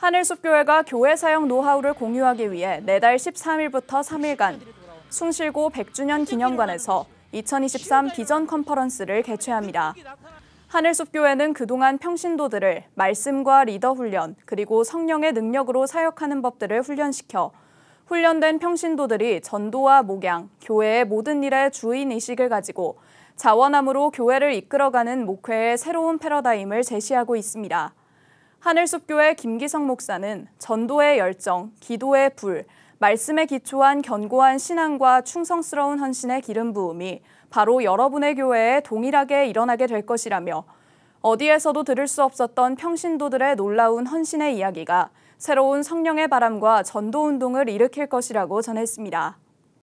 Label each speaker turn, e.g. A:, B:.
A: 하늘숲교회가 교회 사용 노하우를 공유하기 위해 매달 13일부터 3일간 숭실고 100주년 기념관에서 2023 비전 컨퍼런스를 개최합니다. 하늘숲교회는 그동안 평신도들을 말씀과 리더 훈련, 그리고 성령의 능력으로 사역하는 법들을 훈련시켜 훈련된 평신도들이 전도와 목양, 교회의 모든 일에 주인의식을 가지고 자원함으로 교회를 이끌어가는 목회의 새로운 패러다임을 제시하고 있습니다. 하늘숲교회 김기성 목사는 전도의 열정, 기도의 불, 말씀에 기초한 견고한 신앙과 충성스러운 헌신의 기름 부음이 바로 여러분의 교회에 동일하게 일어나게 될 것이라며 어디에서도 들을 수 없었던 평신도들의 놀라운 헌신의 이야기가 새로운 성령의 바람과 전도 운동을 일으킬 것이라고 전했습니다.